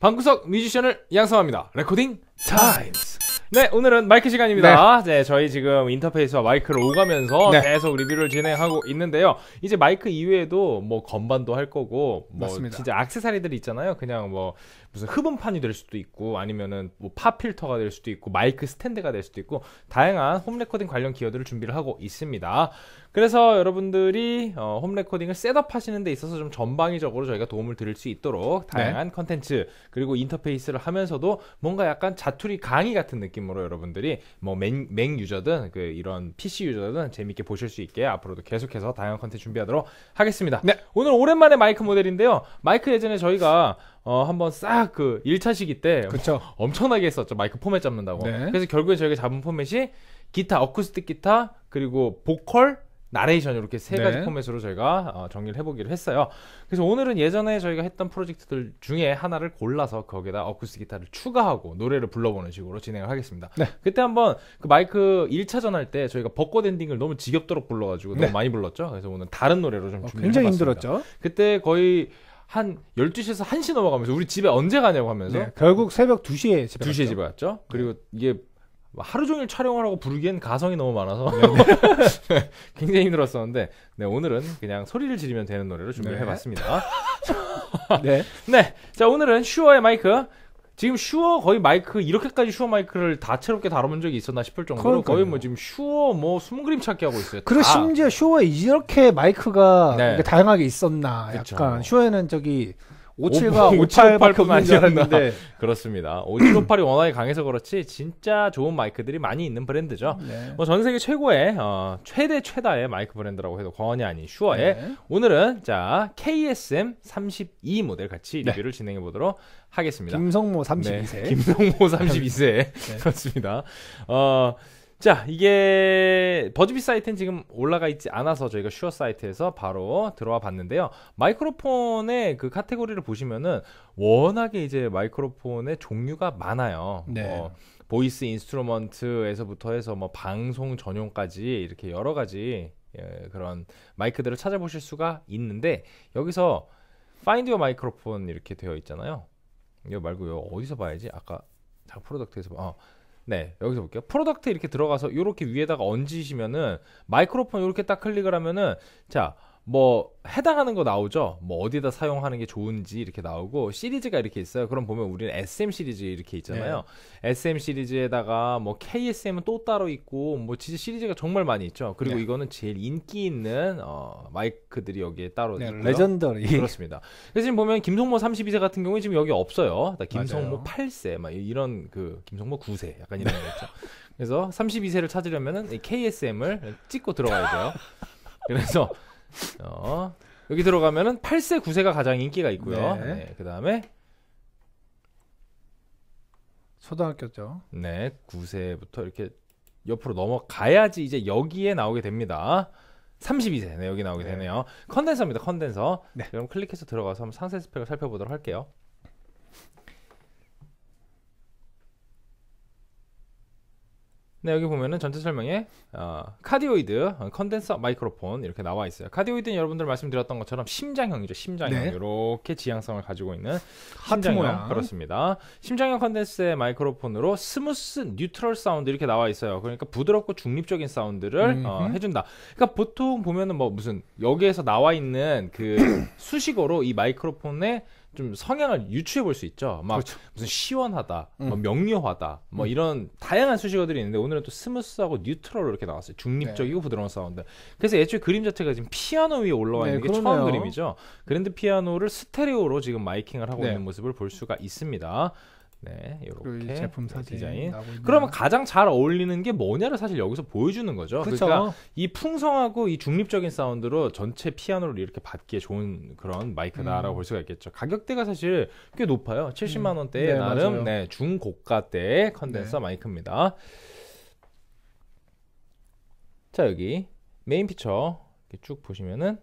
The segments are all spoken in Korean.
방구석 뮤지션을 양성합니다. 레코딩 타임스. 네, 오늘은 마이크 시간입니다. 네. 네. 저희 지금 인터페이스와 마이크를 오가면서 네. 계속 리뷰를 진행하고 있는데요. 이제 마이크 이외에도 뭐 건반도 할 거고, 뭐 맞습니다. 진짜 악세사리들 있잖아요. 그냥 뭐 무슨 흡음판이 될 수도 있고 아니면은 뭐 팝필터가 될 수도 있고 마이크 스탠드가 될 수도 있고 다양한 홈레코딩 관련 기어들을 준비를 하고 있습니다. 그래서 여러분들이 어, 홈레코딩을 셋업하시는 데 있어서 좀 전방위적으로 저희가 도움을 드릴 수 있도록 네. 다양한 컨텐츠 그리고 인터페이스를 하면서도 뭔가 약간 자투리 강의 같은 느낌으로 여러분들이 뭐맥 유저든 그 이런 PC 유저든 재밌게 보실 수 있게 앞으로도 계속해서 다양한 컨텐츠 준비하도록 하겠습니다. 네. 오늘 오랜만에 마이크 모델인데요. 마이크 예전에 저희가 어, 한번 싹 그 1차 시기 때 그쵸. 엄청나게 했었죠. 마이크 포맷 잡는다고. 네. 그래서 결국에 저희가 잡은 포맷이 기타, 어쿠스틱 기타, 그리고 보컬, 나레이션 이렇게 세 가지 네. 포맷으로 저희가 어, 정리를 해보기로 했어요. 그래서 오늘은 예전에 저희가 했던 프로젝트들 중에 하나를 골라서 거기에다 어쿠스틱 기타를 추가하고 노래를 불러보는 식으로 진행을 하겠습니다. 네. 그때 한번 그 마이크 1차전 할 때 저희가 벚꽃 엔딩을 너무 지겹도록 불러가지고 네. 너무 많이 불렀죠. 그래서 오늘 다른 노래로 좀 어, 준비해봤습니다. 굉장히 힘들었죠. 그때 거의 한 12시에서 1시 넘어가면서 우리 집에 언제 가냐고 하면서 네, 결국 새벽 2시에 집에 2시에 갔죠. 집에 갔죠. 그리고 네. 이게 뭐 하루 종일 촬영하라고 부르기엔 가성이 너무 많아서 네, 네. 굉장히 힘들었었는데 네, 오늘은 그냥 소리를 지르면 되는 노래를 준비해 봤습니다. 네. 네. 자, 오늘은 슈어의 마이크 지금 슈어 거의 마이크 이렇게까지 슈어 마이크를 다채롭게 다뤄본 적이 있었나 싶을 정도로 그러니까요. 거의 뭐 지금 슈어 뭐 숨은 그림 찾기 하고 있어요. 그리고 다. 심지어 슈어에 이렇게 마이크가 네. 다양하게 있었나 약간 슈어에는 저기 57과 58밖에 아니었는데 그렇습니다. 5758이 워낙에 강해서 그렇지 진짜 좋은 마이크들이 많이 있는 브랜드죠. 네. 뭐전 세계 최고의 어, 최대 최다의 마이크 브랜드라고 해도 과언이 아닌 슈어의 네. 오늘은 자 KSM 32 모델 같이 네. 리뷰를 진행해 보도록 하겠습니다. 김성모 32세. 김성모 32세 그렇습니다. 어자 이게 버즈비 사이트는 지금 올라가 있지 않아서 저희가 슈어 사이트에서 바로 들어와 봤는데요 마이크로폰의 그 카테고리를 보시면은 워낙에 이제 마이크로폰의 종류가 많아요 네. 어, 보이스 인스트루먼트에서부터 해서 뭐 방송 전용까지 이렇게 여러 가지 예, 그런 마이크들을 찾아보실 수가 있는데 여기서 파인드 유 마이크로폰 이렇게 되어 있잖아요 이거 말고 요 어디서 봐야지 아까 자 프로덕트에서 봐. 어. 네, 여기서 볼게요. 프로덕트 이렇게 들어가서 이렇게 위에다가 얹으시면은 마이크로폰 이렇게 딱 클릭을 하면은 자, 뭐 해당하는 거 나오죠. 뭐 어디다 사용하는 게 좋은지 이렇게 나오고 시리즈가 이렇게 있어요. 그럼 보면 우리는 SM 시리즈 이렇게 있잖아요. 네. SM 시리즈에다가 뭐 KSM은 또 따로 있고 뭐 진짜 시리즈가 정말 많이 있죠. 그리고 네. 이거는 제일 인기 있는 어, 마이크들이 여기에 따로 네, 있고요. 레전더리 그렇습니다. 그래서 지금 보면 김성모 32세 같은 경우에 지금 여기 없어요. 김성모 맞아요. 8세 막 이런 그 김성모 9세 약간 이런 거죠. 있 그래서 32세를 찾으려면은 KSM을 찍고 들어가야 돼요. 그래서 어, 여기 들어가면은 8세, 9세가 가장 인기가 있고요. 네. 네, 그 다음에 초등학교죠. 네, 9세부터 이렇게 옆으로 넘어가야지 이제 여기에 나오게 됩니다. 32세, 네, 여기 나오게 네. 되네요. 컨덴서입니다, 컨덴서. 네. 그럼 클릭해서 들어가서 한번 상세 스펙을 살펴보도록 할게요. 네, 여기 보면은 전체 설명에 어, 카디오이드, 어, 컨덴서 마이크로폰 이렇게 나와 있어요. 카디오이드는 여러분들 말씀드렸던 것처럼 심장형이죠. 심장형 네. 이렇게 지향성을 가지고 있는 심장형 모양. 그렇습니다. 심장형 컨덴서의 마이크로폰으로 스무스 뉴트럴 사운드 이렇게 나와 있어요. 그러니까 부드럽고 중립적인 사운드를 어, 해준다. 그러니까 보통 보면은 뭐 무슨 여기에서 나와 있는 그 수식어로 이 마이크로폰의 좀 성향을 유추해 볼 수 있죠. 막 그렇죠. 무슨 시원하다, 뭐 음. 뭐 명료하다, 뭐 음. 이런 다양한 수식어들이 있는데 오늘은 또 스무스하고 뉴트럴로 이렇게 나왔어요. 중립적이고 네. 부드러운 사운드. 그래서 애초에 그림 자체가 지금 피아노 위에 올라와 네, 있는 네, 게 처음 그림이죠. 그랜드 피아노를 스테레오로 지금 마이킹을 하고 네. 있는 모습을 볼 수가 있습니다. 네, 이렇게 그 네, 제품 사진 디자인. 그러면 가장 잘 어울리는 게 뭐냐를 사실 여기서 보여주는 거죠. 그쵸? 그러니까 이 풍성하고 이 중립적인 사운드로 전체 피아노를 이렇게 받기에 좋은 그런 마이크다라고 음. 볼 수가 있겠죠. 가격대가 사실 꽤 높아요. 70만 음. 원대 네, 나름 네, 중고가대 컨덴서 네. 마이크입니다. 자, 여기 메인 피처 쭉 보시면은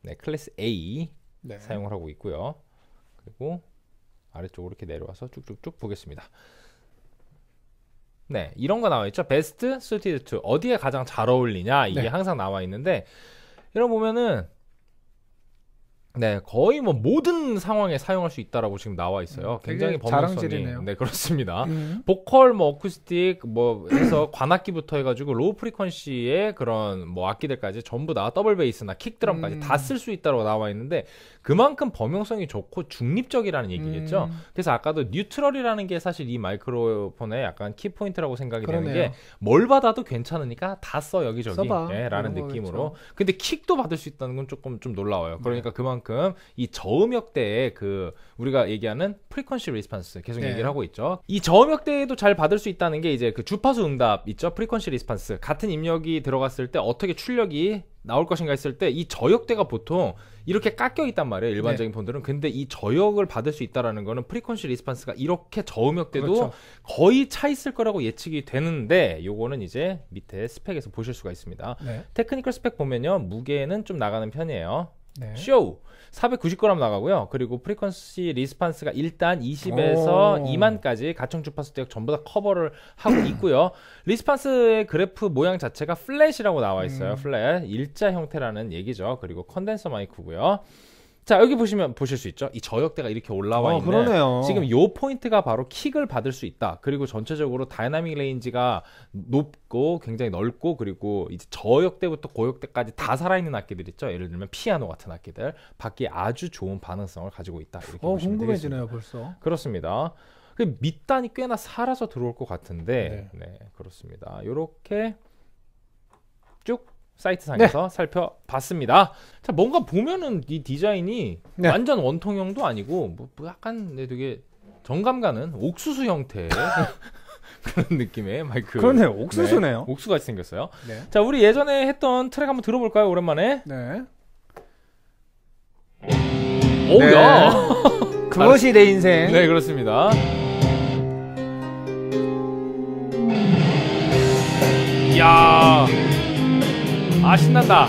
네, 클래스 A 네. 사용을 하고 있고요. 그리고 아래쪽으로 이렇게 내려와서 쭉쭉쭉 보겠습니다. 네, 이런 거 나와 있죠. 베스트 스티드2 어디에 가장 잘 어울리냐 이게 네. 항상 나와 있는데 이런 보면은 네, 거의 뭐 모든 상황에 사용할 수 있다라고 지금 나와 있어요. 음, 굉장히 범용성이 네 그렇습니다. 음. 보컬, 뭐 어쿠스틱, 뭐 해서 관악기부터 해가지고 로우 프리퀀시의 그런 뭐 악기들까지 전부 다 더블 베이스나 킥 드럼까지 음. 다쓸 수 있다라고 나와 있는데 그만큼 범용성이 좋고 중립적이라는 얘기겠죠. 음. 그래서 아까도 뉴트럴이라는 게 사실 이 마이크로폰의 약간 키포인트라고 생각이 그러네요. 되는 게 뭘 받아도 괜찮으니까 다 써 여기저기 예, 라는 느낌으로. 거겠죠. 근데 킥도 받을 수 있다는 건 조금 좀 놀라워요. 그러니까 네. 그만큼 이 저음역대의 그 우리가 얘기하는 프리퀀시 리스판스 계속 네. 얘기를 하고 있죠. 이 저음역대에도 잘 받을 수 있다는 게 이제 그 주파수 응답 있죠. 프리퀀시 리스판스 같은 입력이 들어갔을 때 어떻게 출력이 나올 것인가 했을 때 이 저역대가 보통 이렇게 깎여 있단 말이에요 일반적인 네. 폰들은 근데 이 저역을 받을 수 있다라는 거는 프리퀀시 리스판스가 이렇게 저음역대도 그렇죠. 거의 차 있을 거라고 예측이 되는데 요거는 이제 밑에 스펙에서 보실 수가 있습니다 네. 테크니컬 스펙 보면요 무게는 좀 나가는 편이에요 네. 쇼 490g 나가고요. 그리고 프리퀀시 리스판스가 일단 20에서 2만까지 가청 주파수 대역 전부 다 커버를 하고 있고요. 리스판스의 그래프 모양 자체가 플랫이라고 나와 있어요. 음. 플랫 일자 형태라는 얘기죠. 그리고 컨덴서 마이크고요. 자 여기 보시면 보실 수 있죠. 이 저역대가 이렇게 올라와 어, 있는. 그러네요. 지금 요 포인트가 바로 킥을 받을 수 있다. 그리고 전체적으로 다이나믹 레인지가 높고 굉장히 넓고 그리고 이제 저역대부터 고역대까지 다 살아있는 악기들 있죠. 예를 들면 피아노 같은 악기들 밖에 아주 좋은 반응성을 가지고 있다. 이렇게 어, 보시면 궁금해지네요, 되겠습니다. 벌써. 그렇습니다. 그 밑단이 꽤나 살아서 들어올 것 같은데, 네, 네 그렇습니다. 요렇게 쭉 사이트상에서 네. 살펴봤습니다. 자, 뭔가 보면은 이 디자인이 네. 완전 원통형도 아니고 뭐, 뭐 약간 네, 되게 정감 가는 옥수수 형태의 그런 느낌의 마이크. 그러네 네. 옥수수네요. 네, 옥수 같이 생겼어요. 자, 우리 예전에 했던 트랙 한번 들어볼까요? 오랜만에. 네. 오야. 네. 그것이 내 인생. 네, 그렇습니다. 야아 신난다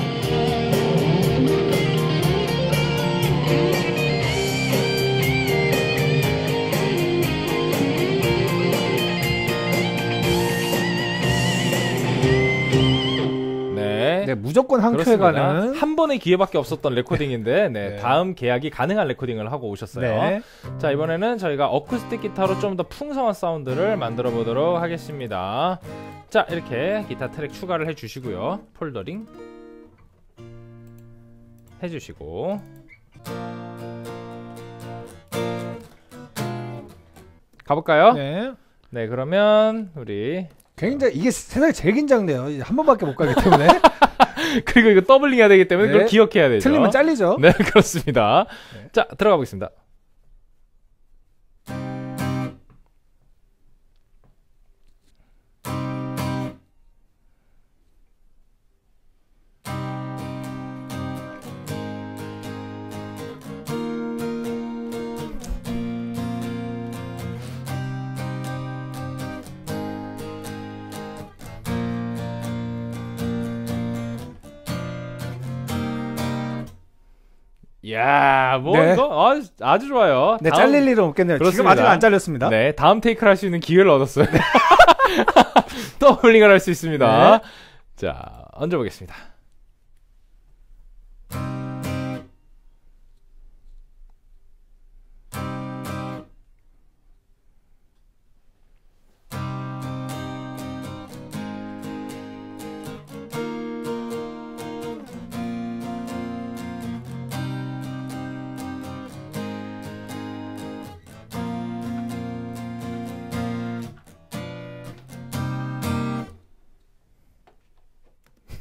네. 네, 무조건 한 큐에 그렇 가는 한 번의 기회밖에 없었던 레코딩인데 네, 네. 다음 계약이 가능한 레코딩을 하고 오셨어요. 네. 자 이번에는 저희가 어쿠스틱 기타로 좀 더 풍성한 사운드를 만들어 보도록 하겠습니다. 자 이렇게 기타 트랙 추가를 해주시고요 폴더링 해주시고 가볼까요? 네. 네 그러면 우리 굉장히 이게 세상에 제일 긴장돼요. 한 번밖에 못 가기 때문에. 그리고 이거 더블링 해야 되기 때문에 네. 그걸 기억해야 되죠. 틀리면 잘리죠. 네 그렇습니다. 네. 자 들어가 보겠습니다. 야, 뭐 네. 이거 아주, 아주 좋아요. 네, 다음... 잘릴 일은 없겠네요. 그렇습니다. 지금 아직 안 잘렸습니다. 네, 다음 테이크를 할 수 있는 기회를 얻었어요. 네. 더블링을 할 수 있습니다. 네. 자, 얹어보겠습니다.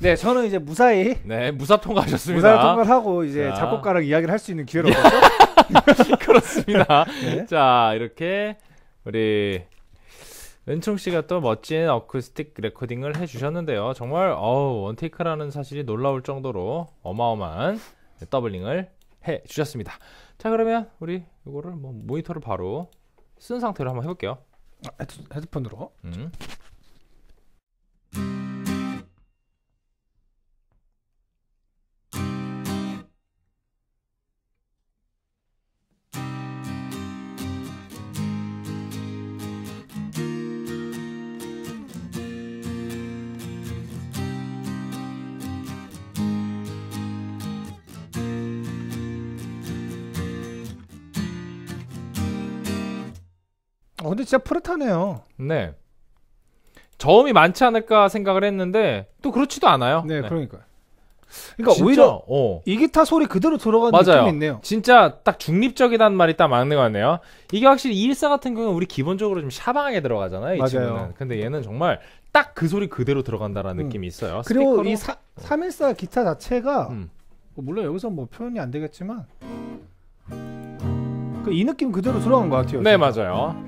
네, 저는 이제 무사히 네, 무사 통과하셨습니다. 무사 통과하고 를 이제 자. 작곡가랑 이야기를 할 수 있는 기회를 네. 얻었죠. 그렇습니다. 네. 자, 이렇게 우리 은총 씨가 또 멋진 어쿠스틱 레코딩을 해주셨는데요. 정말 어우 원테이크라는 사실이 놀라울 정도로 어마어마한 더블링을 해주셨습니다. 자 그러면 우리 이거를 뭐 모니터를 바로 쓴 상태로 한번 해볼게요. 아, 헤드폰으로. 음. 진짜 푸릇하네요. 네. 저음이 많지 않을까 생각을 했는데 또 그렇지도 않아요. 네, 네. 그러니까. 그러니까 진짜, 오히려 어. 이 기타 소리 그대로 들어가는 맞아요. 느낌이 있네요. 진짜 딱 중립적이라는 말이 딱 맞는 것 같네요. 이게 확실히 214 같은 경우는 우리 기본적으로 좀 샤방하게 들어가잖아요. 맞아요. 이 친구는. 근데 얘는 정말 딱 그 소리 그대로 들어간다라는 음. 느낌이 있어요. 그리고 이 314 기타 자체가 음. 뭐 물론 여기서 뭐 표현이 안 되겠지만 그 이 느낌 그대로 들어간 것 같아요. 네, 진짜. 맞아요.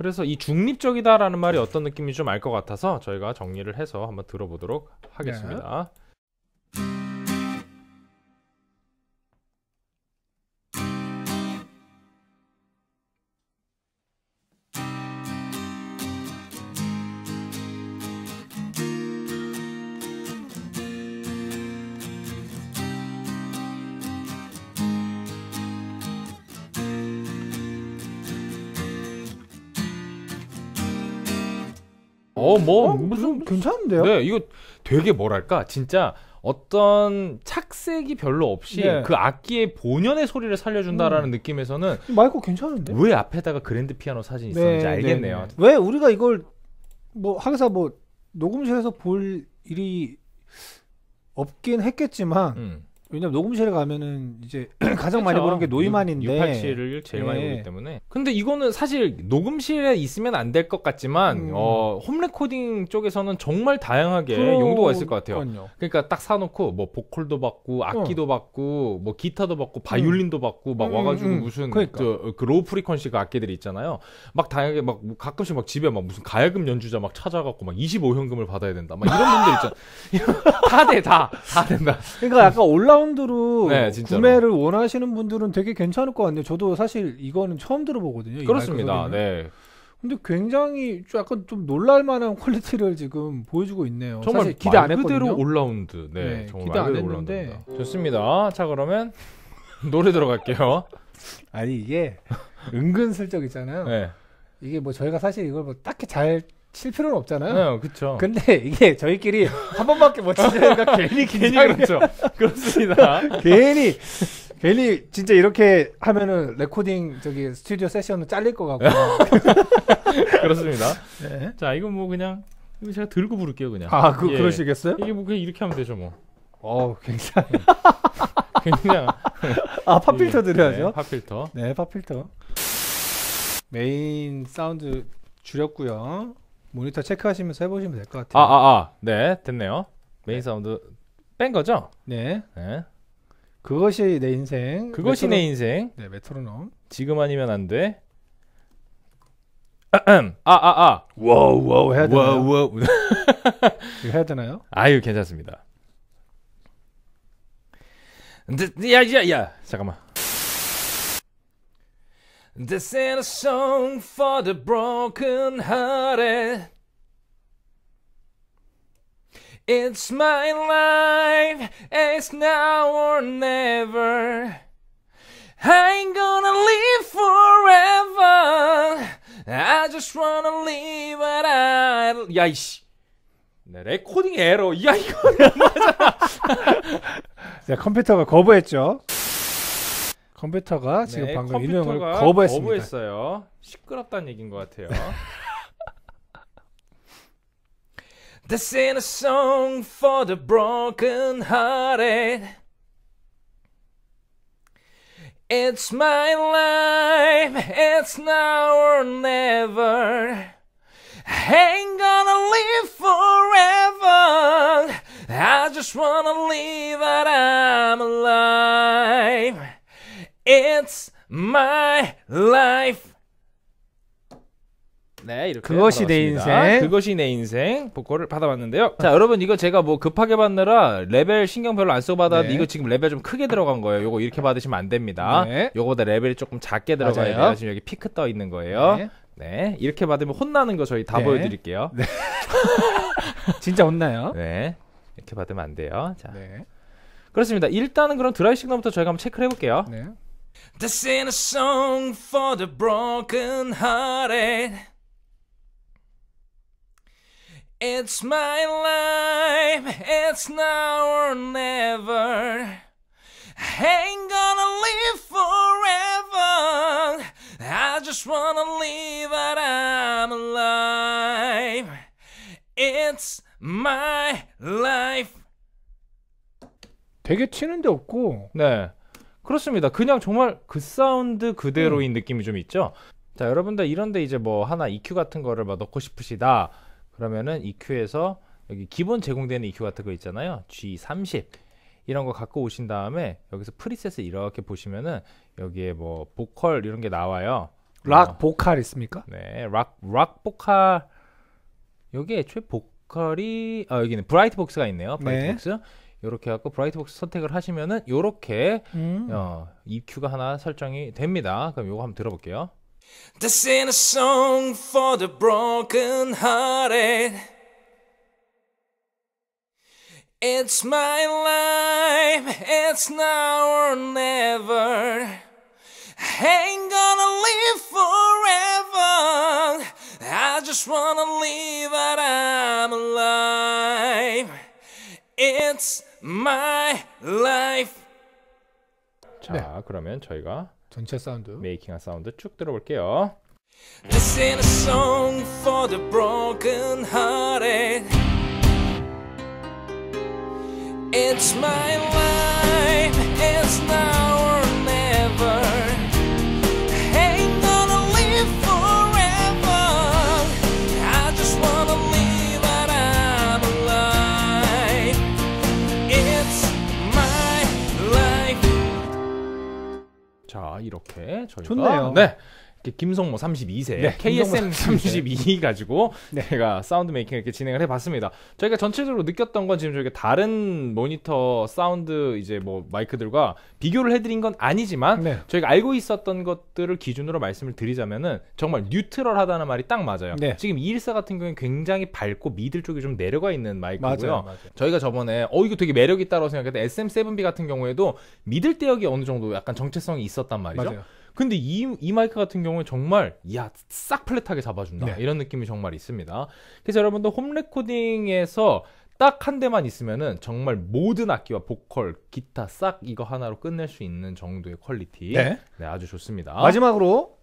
그래서 이 중립적이다라는 말이 어떤 느낌인지좀 알 것 같아서 저희가 정리를 해서 한번 들어보도록 하겠습니다. 네. 어, 뭐 어, 무슨 괜찮은데요? 네, 이거 되게 뭐랄까 진짜 어떤 착색이 별로 없이 네. 그 악기의 본연의 소리를 살려준다라는 음. 느낌에서는 마이크 괜찮은데 왜 앞에다가 그랜드 피아노 사진이 네, 있었는지 네, 알겠네요. 네, 왜 우리가 이걸 뭐항기사뭐 뭐 녹음실에서 볼 일이 없긴 했겠지만 음. 왜냐면 녹음실에 가면은 이제 가장 그쵸. 많이 보는 게 노이만인데 687을 제일 예. 많이 보기 때문에 근데 이거는 사실 녹음실에 있으면 안 될 것 같지만 음. 어, 홈레코딩 쪽에서는 정말 다양하게 그 용도가 있을 것 같아요 그건요. 그러니까 딱 사놓고 뭐 보컬도 받고 어. 악기도 어. 받고 뭐 기타도 받고 바이올린도 음. 받고 막 음, 와가지고 음. 무슨 그러니까. 저, 그 로우 프리퀀시가 악기들이 있잖아요 막 다양하게 막 뭐 가끔씩 막 집에 막 무슨 가야금 연주자 막 찾아갖고 막 25현금을 받아야 된다 막 이런 분들 있잖아 다돼다다 다 된다 그러니까 약간 올라 사운드로 네, 구매를 원하시는 분들은 되게 괜찮을 것 같네요. 저도 사실 이거는 처음 들어보거든요. 그렇습니다. 네. 근데 굉장히 약간 좀 놀랄만한 퀄리티를 지금 보여주고 있네요. 정말 사실 기대 안 했거든요. 그대로 올라운드. 네, 네 정말 기대 안 했는데 올라운드입니다. 좋습니다. 자 그러면 노래 들어갈게요. 아니 이게 은근슬쩍 있잖아요. 네. 이게 뭐 저희가 사실 이걸 뭐 딱히 잘칠 필요는 없잖아요. 네, 그죠 근데 이게 저희끼리 한 번밖에 못 치니까 괜히 괜히 그렇죠. 그렇습니다. 괜히 괜히 진짜 이렇게 하면은 레코딩 저기 스튜디오 세션은 잘릴 것 같고. 그렇습니다. 네. 자, 이건 뭐 그냥 이거 제가 들고 부를게요, 그냥. 아, 그 예. 그러시겠어요? 이게 뭐 그냥 이렇게 하면 되죠, 뭐. 어, 굉장히 그냥 아, 팝필터 예. 드려야죠. 네, 팝필터. 네, 팝필터. 메인 사운드 줄였고요. 모니터 체크하시면서 해보시면 될 것 같아요. 아, 아, 아. 네, 됐네요. 메인 네. 사운드 뺀 거죠? 네. 네. 그것이 내 인생. 그것이 메트로... 내 인생. 네, 메트로놈. 지금 아니면 안 돼. 아아 아, 아. 와우 와우 해야 되나요? 와우 와우. 이거 해야 되나요? 아유, 괜찮습니다. 야야야. 잠깐만. This ain't a song for the broken hearted. It's my life, it's now or never. I'm gonna live forever. I just wanna live it out. 야이씨. 네, 레코딩 에러. 야, 이거 맞아. 자, 컴퓨터가 거부했죠. 컴퓨터가 지금 네, 방금 인용을 거부했습니다. 거부했어요. 시끄럽다는 얘기인 것 같아요. This ain't a song for the broken hearted. It's my life, it's now or never. ain't gonna live forever. I just wanna live It's my life. 네, 이렇게 그것이 받아봤습니다. 내 인생. 그것이 내 인생 보컬을 받아봤는데요. 자, 여러분 이거 제가 뭐 급하게 받느라 레벨 신경 별로 안 쓰고 받았는데 네. 이거 지금 레벨 좀 크게 들어간 거예요. 요거 이렇게 받으시면 안 됩니다. 네. 요거보다 레벨이 조금 작게 들어가야 맞아요. 돼요. 지금 여기 피크 떠 있는 거예요. 네. 네. 이렇게 받으면 혼나는 거 저희 다 네. 보여드릴게요. 네. 진짜 혼나요? 네. 이렇게 받으면 안 돼요. 자. 네. 그렇습니다. 일단은 그럼 드라이 시그널부터 저희가 한번 체크를 해볼게요. 네. This sing a song for the broken hearted. It's my life, it's now or never. I ain't gonna live forever. I just wanna live that I'm alive. It's my life. 되게 치는데 없고. 네. 그렇습니다. 그냥 정말 그 사운드 그대로인 음. 느낌이 좀 있죠. 자, 여러분들 이런데 이제 뭐 하나 EQ 같은 거를 막 넣고 싶으시다. 그러면은 EQ에서 여기 기본 제공되는 EQ 같은 거 있잖아요. G30 이런 거 갖고 오신 다음에 여기서 프리셋을 이렇게 보시면은 여기에 뭐 보컬 이런 게 나와요. 락 어, 보컬 있습니까? 네, 락, 락 보컬 여기에 최 보컬이 아 여기는 브라이트 복스가 있네요. 브라이트 네. 복스 이렇게 갖고 브라이트박스 선택을 하시면은 이렇게 음. 어, EQ가 하나 설정이 됩니다. 그럼 요거 한번 들어볼게요. This ain't a song for the broken hearted. It's my life, it's now or never. I ain't gonna live forever. I just wanna live that I'm alive. It's my life. 자, 네. 그러면 저희가 전체 사운드 메이킹한 사운드 쭉 들어볼게요. This is a song for the broken hearted. It's my life. It's not 이렇게 저희가 좋네요. 네 김성모 32세, 네, KSM 32 가지고 네. 제가 사운드 메이킹 이렇게 진행을 해봤습니다. 저희가 전체적으로 느꼈던 건 지금 저희 다른 모니터 사운드 이제 뭐 마이크들과 비교를 해드린 건 아니지만 네. 저희가 알고 있었던 것들을 기준으로 말씀을 드리자면은 정말 뉴트럴하다는 말이 딱 맞아요. 네. 지금 214 같은 경우는 굉장히 밝고 미들 쪽이 좀 내려가 있는 마이크고요. 맞아요, 맞아요. 저희가 저번에 어 이거 되게 매력 있다고 생각했던 SM7B 같은 경우에도 미들 대역이 어느 정도 약간 정체성이 있었단 말이죠. 맞아요. 근데 이, 이 마이크 같은 경우는 정말 야 싹 플랫하게 잡아준다 네. 이런 느낌이 정말 있습니다. 그래서 여러분들 홈 레코딩에서 딱 한 대만 있으면은 정말 모든 악기와 보컬, 기타 싹 이거 하나로 끝낼 수 있는 정도의 퀄리티. 네, 네 아주 좋습니다. 마지막으로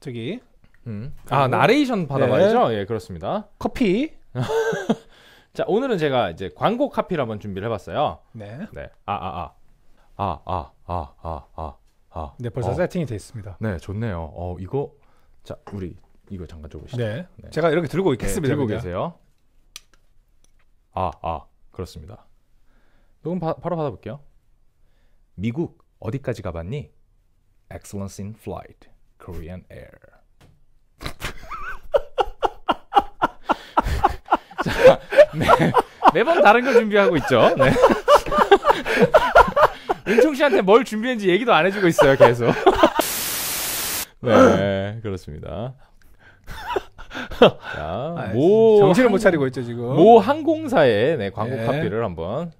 저기 음. 아 나레이션 받아봐야죠. 네. 예, 그렇습니다. 커피. 자 오늘은 제가 이제 광고 카피를 한번 준비를 해봤어요. 네. 네. 아아 아. 아 아 아 아 아. 아. 아, 아 아, 네, 벌써 어. 세팅이 돼 있습니다. 네, 좋네요. 어, 이거 자, 우리 이거 잠깐 줘 보시죠. 네. 네. 제가 이렇게 들고 있겠습니다. 네, 들고 계세요. 아, 아, 그렇습니다. 녹음 바, 바로 받아볼게요. 미국 어디까지 가봤니? Excellence in Flight, Korean Air. 자, 네, 매번 다른 걸 준비하고 있죠. 네. 은총 씨한테 뭘 준비했는지 얘기도 안 해주고 있어요, 계속. 네, 그렇습니다. 자, 아, 모 정신을 항... 못 차리고 있죠 지금. 모 항공사의 네, 광고 예. 카피를 한번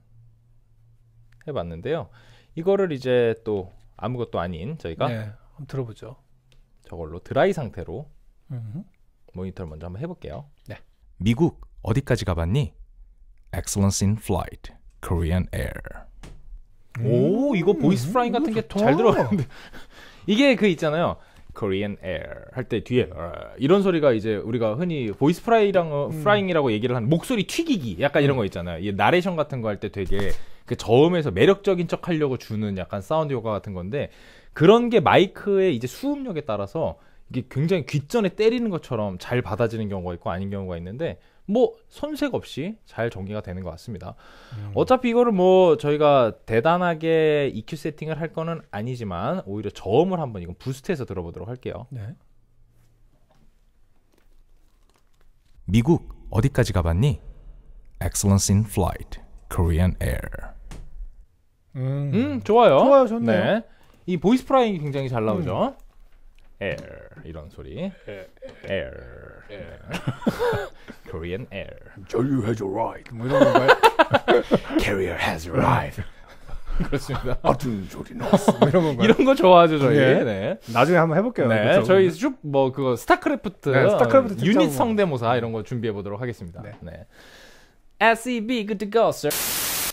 해봤는데요. 이거를 이제 또 아무것도 아닌 저희가 예. 한번 들어보죠. 저걸로 드라이 상태로 모니터를 먼저 한번 해볼게요. 네. 미국 어디까지 가봤니? Excellence in Flight, Korean Air. 음. 오, 이거 보이스 음, 프라잉 같은 게 잘 들어가는데. 이게 그 있잖아요. Korean Air 할 때 뒤에 어, 이런 소리가 이제 우리가 흔히 보이스 프라이랑 어, 음. 프라잉이라고 얘기를 한 목소리 튀기기 약간 이런 거 있잖아요. 이 나레이션 같은 거 할 때 되게 그 저음에서 매력적인 척 하려고 주는 약간 사운드 효과 같은 건데 그런 게 마이크의 이제 수음력에 따라서 이게 굉장히 귀전에 때리는 것처럼 잘 받아지는 경우가 있고 아닌 경우가 있는데 뭐 손색 없이 잘 정리가 되는 것 같습니다. 음. 어차피 이거를 뭐 저희가 대단하게 EQ 세팅을 할 거는 아니지만 오히려 저음을 한번 이건 부스트해서 들어보도록 할게요. 네. 미국 어디까지 가봤니? Excellence in Flight, Korean Air. 음, 음 좋아요. 좋아요, 좋네요. 네. 이 보이스 프라잉이 굉장히 잘 나오죠. 음. air 이런 소리. air. air. air. Korean air. Carrier has arrived. 뭐 이런 건가요? Carrier has arrived. 그렇습니다. 아픈 소리 나왔어. 뭐 이런 건가요? 이런 거 좋아하죠 저희. 네. 네. 나중에 한번 해볼게요. 네. 그쵸? 저희 슈뭐 그거 스타크래프트, 네, 스타크래프트 유닛 성대모사 이런 거 준비해 보도록 하겠습니다. 네. 네. SEB good to go, sir.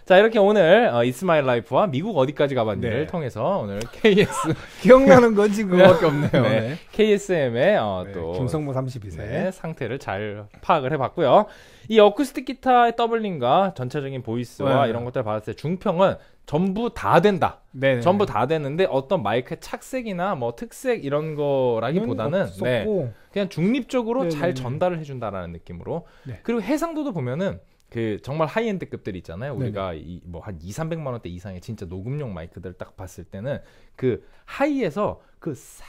자, 이렇게 오늘 어, It's My Life와 미국 어디까지 가봤는지를 네. 통해서 오늘 KS 기억나는 건지 네. 그거밖에 없네요. 네. 네. KSM의 어, 네, 또 김성모 32세 상태를 잘 파악을 해봤고요. 이 어쿠스틱 기타의 더블링과 전체적인 보이스와 이런 것들 봤을 때 중평은 전부 다 된다. 네 전부 다 되는데 어떤 마이크의 착색이나 뭐 특색 이런 거라기보다는 네, 그냥 중립적으로 네네. 잘 전달을 해준다라는 느낌으로 네. 그리고 해상도도 보면은 그 정말 하이엔드급들 있잖아요. 우리가 이 뭐 한 2, 300만 원대 이상의 진짜 녹음용 마이크들 딱 봤을 때는 그 하이에서 그싹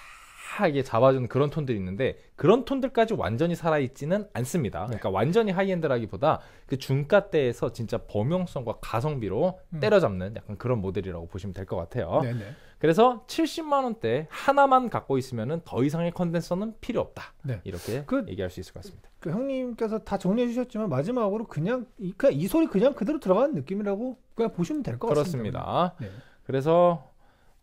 이게 잡아주는 그런 톤들이 있는데 그런 톤들까지 완전히 살아있지는 않습니다. 그러니까 네. 완전히 하이엔드라기보다 그 중가대에서 진짜 범용성과 가성비로 음. 때려잡는 약간 그런 모델이라고 보시면 될 것 같아요. 네네. 네. 그래서 70만 원대 하나만 갖고 있으면은 더 이상의 컨덴서는 필요 없다. 네. 이렇게 그, 얘기할 수 있을 것 같습니다. 그 형님께서 다 정리해 주셨지만 마지막으로 그냥 이, 그냥 이 소리 그냥 그대로 들어가는 느낌이라고 그냥 보시면 될 것 같습니다. 그렇습니다. 네. 그래서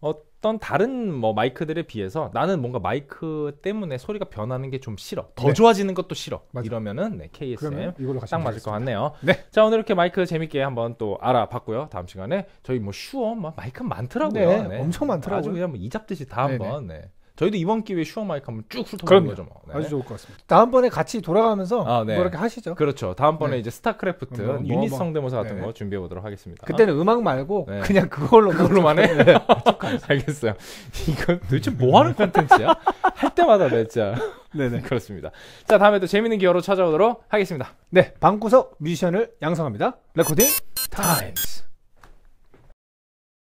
어 어떤 다른 뭐 마이크들에 비해서 나는 뭔가 마이크 때문에 소리가 변하는 게 좀 싫어. 더 네. 좋아지는 것도 싫어. 맞아. 이러면은 네, KSM 딱 맞을 것 같네요. 네. 자 오늘 이렇게 마이크 재밌게 한번 또 알아봤고요. 다음 시간에 저희 뭐 슈어 뭐 마이크 많더라고요. 네, 네, 엄청 많더라고요. 아주 그냥 뭐 이잡듯이 다 한번. 네. 저희도 이번 기회에 슈어마이크 한번 쭉 훑어보는 거죠. 뭐. 네. 아주 좋을 것 같습니다. 다음번에 같이 돌아가면서 아, 네. 뭐렇게 하시죠. 그렇죠. 다음번에 네. 이제 스타크래프트 뭐, 뭐, 유닛 성대모사 같은 네. 거 준비해 보도록 하겠습니다. 그때는 음악 말고 네. 그냥 그걸로 그걸로만 해. 네. 알겠어요. 이거 도대체 뭐 하는 콘텐츠야할 때마다 내 진짜. 네네 그렇습니다. 자 다음에 또 재밌는 기어로 찾아오도록 하겠습니다. 네 방구석 뮤지션을 양성합니다. 레코딩 타임.